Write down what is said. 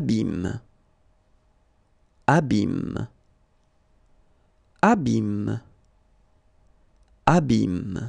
abîme, abîme, abîme, abîme.